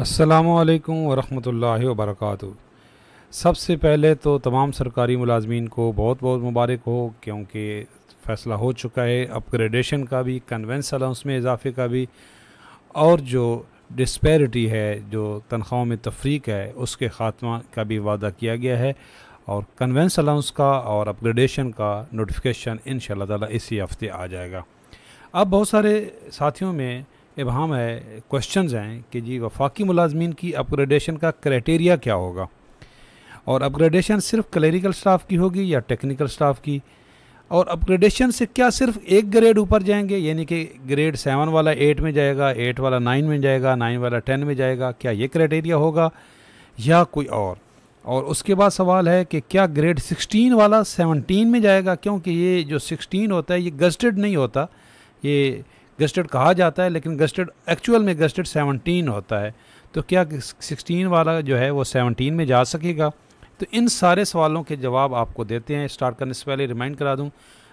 असलकम वरम् वर्क सबसे पहले तो तमाम सरकारी मुलाजमीन को बहुत बहुत मुबारक हो क्योंकि फ़ैसला हो चुका है अपग्रेडेशन का भी कन्वेंस अलाउंस में इजाफे का भी और जो डिस्पेरिटी है जो तनख्वाहों में तफरीक है उसके ख़ात्मा का भी वादा किया गया है और कन्वेंस अलाउंस का और अपग्रेडेशन का नोटिफिकेशन इन शी इसी हफ़्ते आ जाएगा अब बहुत सारे साथियों में इबहम है क्वेश्चन हैं कि जी वफाकी मुलाजमीन की अपग्रेडेशन का क्राइटेरिया क्या होगा और अपग्रेडेशन सिर्फ क्लरिकल स्टाफ की होगी या टेक्निकल स्टाफ की और अपग्रेडेशन से क्या सिर्फ एक ग्रेड ऊपर जाएंगे यानी कि ग्रेड सेवन वाला एट में जाएगा एट वाला नाइन में जाएगा नाइन वाला टेन में जाएगा क्या ये क्राइटेरिया होगा या कोई और और उसके बाद सवाल है कि क्या ग्रेड सिक्सटीन वाला सेवनटीन में जाएगा क्योंकि ये जो सिक्सटीन होता है ये गजटेड नहीं होता ये गस्टेड कहा जाता है लेकिन गस्टेड एक्चुअल में गस्टेड 17 होता है तो क्या 16 वाला जो है वो 17 में जा सकेगा तो इन सारे सवालों के जवाब आपको देते हैं स्टार्ट करने से पहले रिमाइंड करा दूं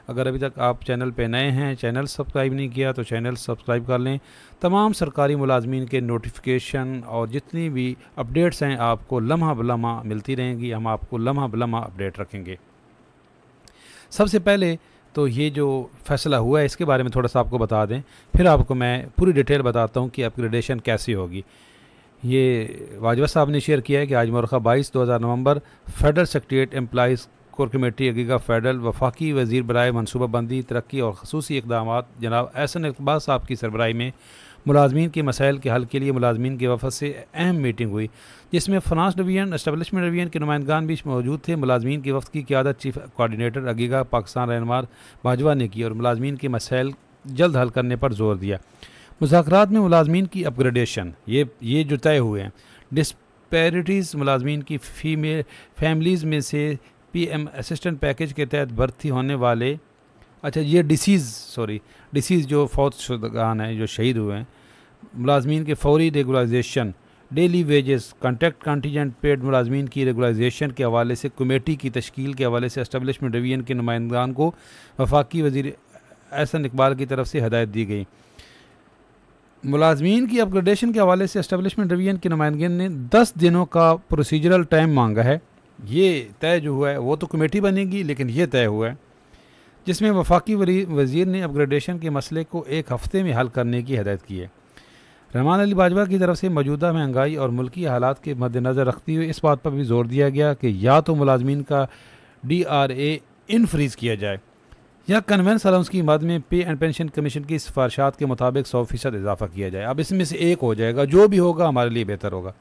अगर अभी तक आप चैनल पे नए हैं चैनल सब्सक्राइब नहीं किया तो चैनल सब्सक्राइब कर लें तमाम सरकारी मुलाजमीन के नोटिफिकेशन और जितनी भी अपडेट्स हैं आपको लम्हा बलम्हा मिलती रहेंगी हम आपको लम्हा बलम्हा अपडेट रखेंगे सबसे पहले तो ये जो फैसला हुआ है इसके बारे में थोड़ा सा आपको बता दें फिर आपको मैं पूरी डिटेल बताता हूँ कि अपग्रेडेशन कैसी होगी ये वाजवा साहब ने शेयर किया है कि आज मरखा बाईस दो हज़ार नवंबर federal secretariat employees core committee अगीगा फेडरल वफाकी वजीर बरए मनसूबाबंदी तरक्की और खसूसी इकदाम जनाब एहसन इकबाल साहब की सरबराही में मुलाजमीन के मसाइल के हल के लिए मुलाजमीन के वफद से अहम मीटिंग हुई जिसमें फ्रांस डिवीजन इस्टबलिशमेंट डिवीजन के नुमाइंदान भी मौजूद थे मुलाजमीन के वफद की क्यादत चीफ कोऑर्डिनेटर अगीगा पाकिस्तान रहनमार बाजवा ने की और मुलाजमीन के मसाइल जल्द हल करने पर जोर दिया मुजाकर में मुलाजमीन की अपग्रेडेशन ये ये जो तय हुए हैं डिस्पैरिटीज़ मुलाजमीन की फीमेल फैमिलीज़ में से पीएम असिस्टेंट पैकेज के तहत भर्ती होने वाले अच्छा ये डिसीज़ सॉरी डिसीज़ जो फौत शुदगान हैं जो शहीद हुए हैं मुलाजमीन के फौरी regularization daily wages contract contingent paid मुलाजमीन की रेगुलाइजेशन के हवाले से कमेटी की तश्कील के हवाले से इस्टबलिशमेंट डिवीजन के नुमाइंदान को वफाकी वजीर एहसन इकबाल की तरफ से हदायत दी गई मुलाजमीन की अपग्रेडेशन के हवाले से इस्टबलिशमेंट डिवीजन के नुमाइंदगी ने दस दिनों का प्रोसीजरल टाइम मांगा है ये तय जो हुआ है वो तो कमेटी बनेगी लेकिन ये तय हुआ है जिसमें वफाकी वजीर ने अपग्रेडेशन के मसले को एक हफ़्ते में हल करने की हदायत की है रहमान अली बाजवा की तरफ से मौजूदा महंगाई और मुल्की हालात के मद्देनज़र रखते हुए इस बात पर भी जोर दिया गया कि या तो मुलाजमीन का डी आर ए फ्रीज किया जाए या कन्वेंस अलाउंस की मद में पे एंड पेंशन कमीशन की सिफारशात के मुताबिक सौ फ़ीसद इजाफा किया जाए अब इसमें से एक हो जाएगा जो भी होगा हमारे लिए बेहतर होगा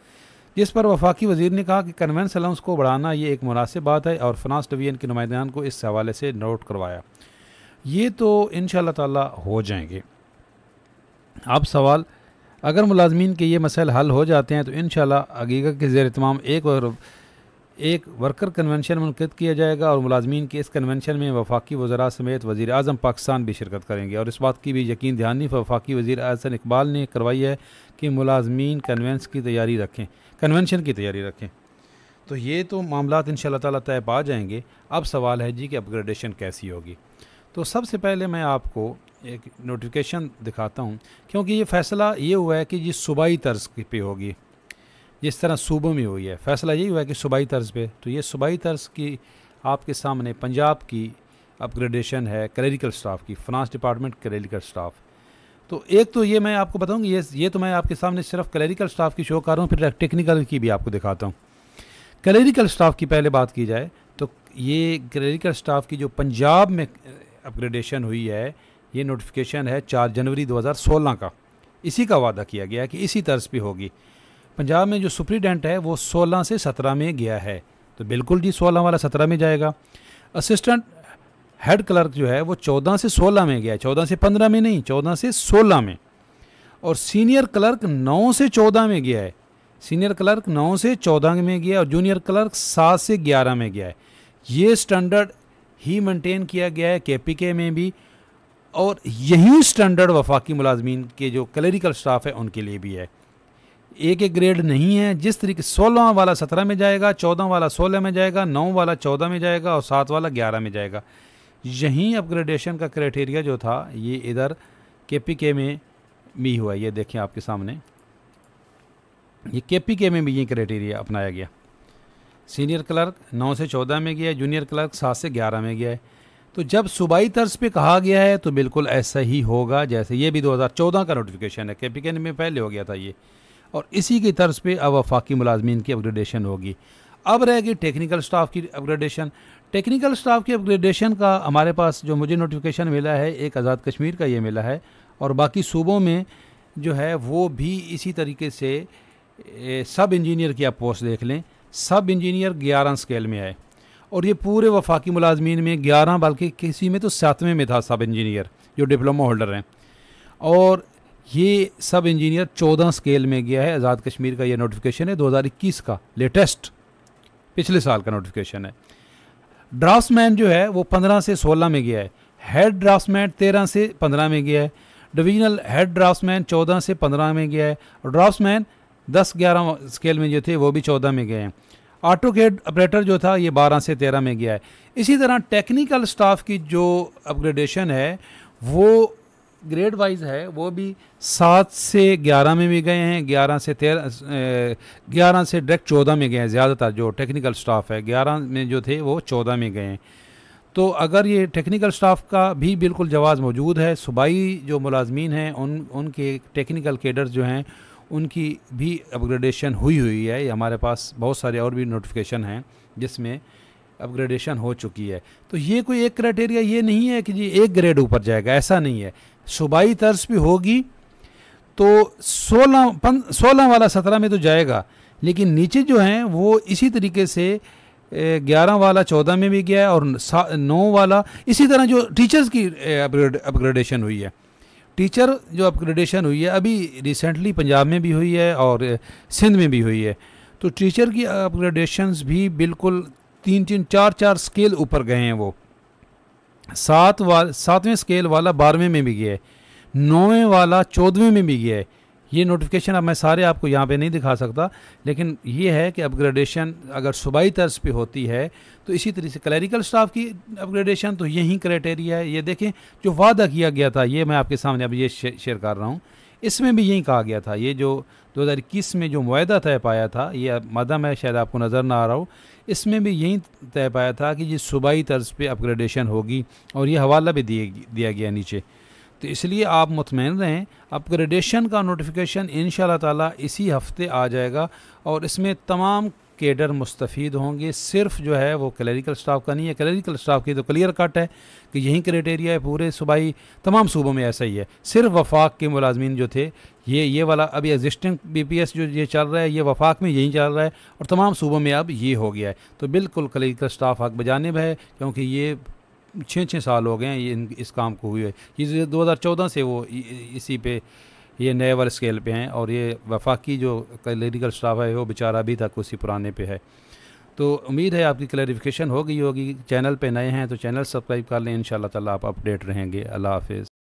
जिस पर वफाकी वजीर ने कहा कि कन्वेंस अलाउंस को बढ़ाना ये एक मुनासिब बात है और फनास डिवीजन के नुमाइंदान को इस हवाले से नोट करवाया ये तो इन शाह तला हो जाएंगे अब सवाल अगर मुलाजमीन के ये मसाइल हल हो जाते हैं तो इन शगीगा के जेर तमाम एक और एक वर्कर कन्वेंशन मनकद किया जाएगा और मुलाजमीन के इस कन्वेंशन में वफाकी वजरा समेत वजी अजम पाकिस्तान भी शिरकत करेंगे और इस बात की भी यकीन दहानी वफाकी वजी अजन इकबाल ने करवाई है कि मुलाजमीन कन्वेंस की तैयारी रखें कन्वेंशन की तैयारी रखें तो ये तो मामला इन ताला तय पा जाएंगे अब सवाल है जी कि अपग्रेडेशन कैसी होगी तो सबसे पहले मैं आपको एक नोटिफिकेशन दिखाता हूँ क्योंकि ये फ़ैसला ये हुआ है कि ये सूबाई तर्ज पे होगी जिस तरह सूबों में हुई है फ़ैसला यही हुआ है कि सूबाई तर्ज पे तो ये सूबाई तर्ज की आपके सामने पंजाब की अपग्रेडेशन है क्लरिकल स्टाफ की फ्रांस डिपार्टमेंट क्लरिकल स्टाफ तो एक तो ये मैं आपको बताऊँगी ये ये तो मैं आपके सामने सिर्फ क्लरिकल स्टाफ की शो कर रहा हूँ फिर टेक्निकल की भी आपको दिखाता हूँ क्लरिकल स्टाफ की पहले बात की जाए तो ये क्लरिकल स्टाफ की जो पंजाब में अपग्रेडेशन हुई है ये नोटिफिकेशन है चार जनवरी 2016 का इसी का वादा किया गया कि इसी तर्ज पे होगी पंजाब में जो सुप्रीडेंट है वो 16 से 17 में गया है तो बिल्कुल जी 16 वाला 17 में जाएगा असिस्टेंट हेड क्लर्क जो है वो 14 से 16 में गया है 14 से 15 में नहीं 14 से 16 में और सीनियर क्लर्क 9 से 14 में गया है सीनियर क्लर्क 9 से 14 में गया और जूनियर क्लर्क 7 से 11 में गया है ये स्टैंडर्ड ही मेंटेन किया गया है के में भी और यही स्टैंडर्ड वफाकी मुलाजमीन के जो क्लरिकल स्टाफ है उनके लिए भी है एक एक ग्रेड नहीं है जिस तरीके सोलह वाला सत्रह में जाएगा चौदह वाला सोलह में जाएगा नौ वाला चौदह में जाएगा और सात वाला ग्यारह में जाएगा यहीं अपग्रेडेशन का क्राइटेरिया जो था ये इधर के पी के में भी हुआ ये देखें आपके सामने ये के पी के में भी ये क्राइटेरिया अपनाया गया सीनियर क्लर्क नौ से चौदह में गया जूनियर क्लर्क सात से ग्यारह में गया है तो जब सूबाई तर्ज पे कहा गया है तो बिल्कुल ऐसा ही होगा जैसे ये भी 2014 का नोटिफिकेशन है कैपिकन में पहले हो गया था ये और इसी की तर्ज पे अब वफाकी मुलाजमीन की अपग्रेडेशन होगी अब रहेगी टेक्निकल स्टाफ की अपग्रेडेशन टेक्निकल स्टाफ की अपग्रेडेशन का हमारे पास जो मुझे नोटिफिकेशन मिला है एक आज़ाद कश्मीर का ये मिला है और बाकी सूबों में जो है वो भी इसी तरीके से सब इंजीनियर की आप पोस्ट देख लें सब इंजीनियर ग्यारह स्केल में आए और ये पूरे वफाकी मुलाजमीन में ग्यारह बल्कि किसी में तो सातवें में था सब इंजीनियर जो डिप्लोमा होल्डर हैं और ये सब इंजीनियर चौदह स्केल में गया है आज़ाद कश्मीर का ये नोटिफिकेशन है 2021 का लेटेस्ट पिछले साल का नोटिफिकेशन है ड्राफ्टमैन जो है वो पंद्रह से सोलह में गया है हेड ड्राफ्टमैन तेरह से पंद्रह में गया है डिवीजनल हेड ड्राफ्टमैन चौदह से पंद्रह में गया है और ड्राफ्टमैन दस ग्यारह स्केल में जो थे वो भी चौदह में गए हैं ऑटो गेट ऑपरेटर जो था ये बारह से तेरह में गया है इसी तरह टेक्निकल स्टाफ की जो अपग्रेडेशन है वो ग्रेड वाइज है वो भी सात से ग्यारह में भी गए हैं ग्यारह से तेरह ग्यारह से डायरेक्ट चौदह में गए हैं ज़्यादातर जो टेक्निकल स्टाफ है ग्यारह में जो थे वो चौदह में गए हैं तो अगर ये टेक्निकल स्टाफ का भी बिल्कुल जवाब मौजूद है सूबाई जो मुलाजमीन हैं उन उनके टेक्निकल केडर्स जो हैं उनकी भी अपग्रेडेशन हुई हुई है हमारे पास बहुत सारे और भी नोटिफिकेशन हैं जिसमें अपग्रेडेशन हो चुकी है तो ये कोई एक क्राइटेरिया ये नहीं है कि जी एक ग्रेड ऊपर जाएगा ऐसा नहीं है सूबाई तर्ज भी होगी तो सोलह पन सोलह वाला सत्रह में तो जाएगा लेकिन नीचे जो हैं वो इसी तरीके से ग्यारह वाला चौदह में भी गया है और नौ वाला इसी तरह जो टीचर्स की अपग्रेडेशन हुई है टीचर जो अपग्रेडेशन हुई है अभी रिसेंटली पंजाब में भी हुई है और सिंध में भी हुई है तो टीचर की अपग्रेडेशन भी बिल्कुल तीन तीन चार चार स्केल ऊपर गए हैं वो सात वा सातवें स्केल वाला बारहवें में भी गया है नौवें वाला चौदहवें में भी गया है ये नोटिफिकेशन अब मैं सारे आपको यहाँ पे नहीं दिखा सकता लेकिन ये है कि अपग्रेडेशन अगर सूबाई तर्ज पे होती है तो इसी तरह से क्लरिकल स्टाफ की अपग्रेडेशन तो यही क्राइटेरिया है ये देखें जो वादा किया गया था ये मैं आपके सामने अब ये शेयर कर रहा हूँ इसमें भी यही कहा गया था ये जो 2021 में जो माहा तय पाया था ये मादा मैं शायद आपको नज़र ना आ रहा हूँ इसमें भी यही तय पाया था कि ये सूबाई तर्ज पे अपग्रेडेशन होगी और ये हवाला भी दिए दिया गया नीचे तो इसलिए आप मुतमिन रहें अपग्रेडेशन का नोटिफिकेशन इन ताला इसी हफ्ते आ जाएगा और इसमें तमाम केडर मुस्तफ़ होंगे सिर्फ जो है वो क्लरिकल स्टाफ का नहीं है क्लरिकल स्टाफ की तो क्लियर कट है कि यही क्राइटेरिया है पूरे सूबाई तमाम सूबों में ऐसा ही है सिर्फ वफाक के मुलाजमन जो थे ये ये वाला अभी एग्जिस्टिंग बीपीएस जो ये चल रहा है ये वफाक में यही चल रहा है और तमाम सूबों में अब ये हो गया है तो बिल्कुल क्लरिकल स्टाफ हक बजानब है क्योंकि ये छः छः साल हो गए हैं इन इस काम को हुए ये दो हज़ार चौदह से वो इसी पे ये नए वाले स्केल पे हैं और ये वफाकी जो क्लिनिकल स्टाफ है वो बेचारा अभी तक उसी पुराने पे है तो उम्मीद है आपकी क्लैरिफिकेशन हो गई होगी चैनल पे नए हैं तो चैनल सब्सक्राइब कर लें इन ताला आप अपडेट रहेंगे अल्लाह हाफ